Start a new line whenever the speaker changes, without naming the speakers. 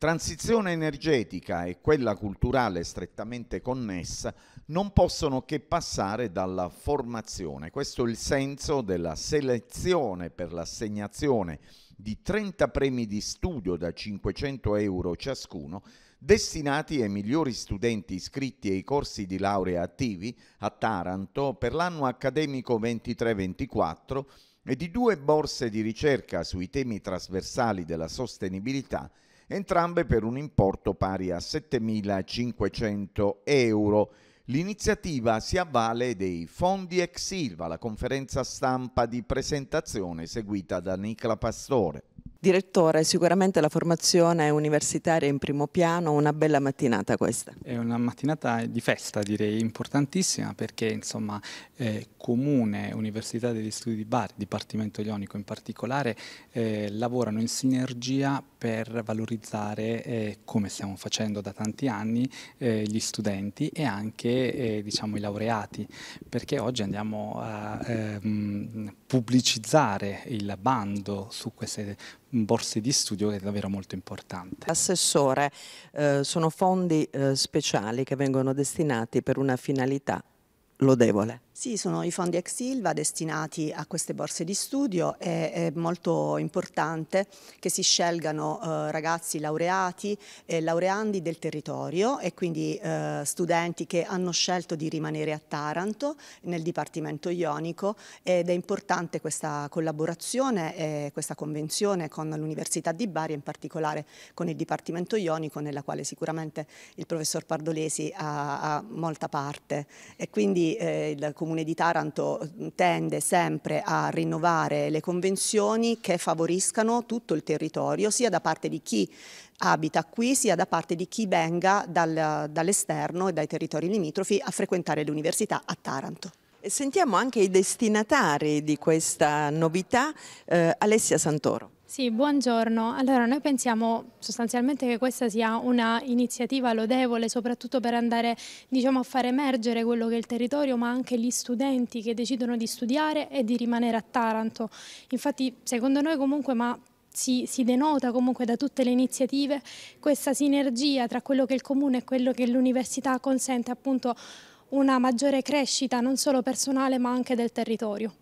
Transizione energetica e quella culturale strettamente connessa non possono che passare dalla formazione. Questo è il senso della selezione per l'assegnazione di 30 premi di studio da 500 euro ciascuno destinati ai migliori studenti iscritti ai corsi di laurea attivi a Taranto per l'anno accademico 23-24 e di due borse di ricerca sui temi trasversali della sostenibilità entrambe per un importo pari a 7.500 euro. L'iniziativa si avvale dei fondi ex Silva, la conferenza stampa di presentazione seguita da Nicola Pastore. Direttore,
sicuramente la formazione universitaria in primo piano, una bella mattinata questa.
È
una mattinata di festa direi importantissima perché insomma eh, Comune, Università degli Studi di Bari, Dipartimento Ionico in particolare, eh, lavorano in sinergia per valorizzare, eh, come stiamo facendo da tanti anni, eh, gli studenti e anche eh, diciamo, i laureati perché oggi andiamo a ehm, pubblicizzare il bando su queste borse
di studio che è davvero molto importante. Assessore, eh, sono fondi eh, speciali che vengono destinati per una finalità lodevole.
Sì, sono i fondi ex Silva destinati a queste borse di studio. È, è molto importante che si scelgano eh, ragazzi laureati e laureandi del territorio e quindi eh, studenti che hanno scelto di rimanere a Taranto nel Dipartimento Ionico ed è importante questa collaborazione e questa convenzione con l'Università di Bari, in particolare con il Dipartimento Ionico, nella quale sicuramente il professor Pardolesi ha, ha molta parte e quindi eh, il Comune Comune di Taranto tende sempre a rinnovare le convenzioni che favoriscano tutto il territorio, sia da parte di chi abita qui, sia da parte di chi venga dal, dall'esterno e dai territori limitrofi a frequentare l'università a Taranto.
Sentiamo anche i destinatari di questa novità, eh, Alessia Santoro.
Sì, buongiorno. Allora, noi pensiamo sostanzialmente che questa sia una iniziativa lodevole, soprattutto per andare diciamo, a far emergere quello che è il territorio, ma anche gli studenti che decidono di studiare e di rimanere a Taranto. Infatti, secondo noi comunque, ma si, si, denota comunque da tutte le iniziative questa sinergia tra quello che il comune e quello che l'università consente appunto una maggiore crescita non solo personale ma anche del territorio.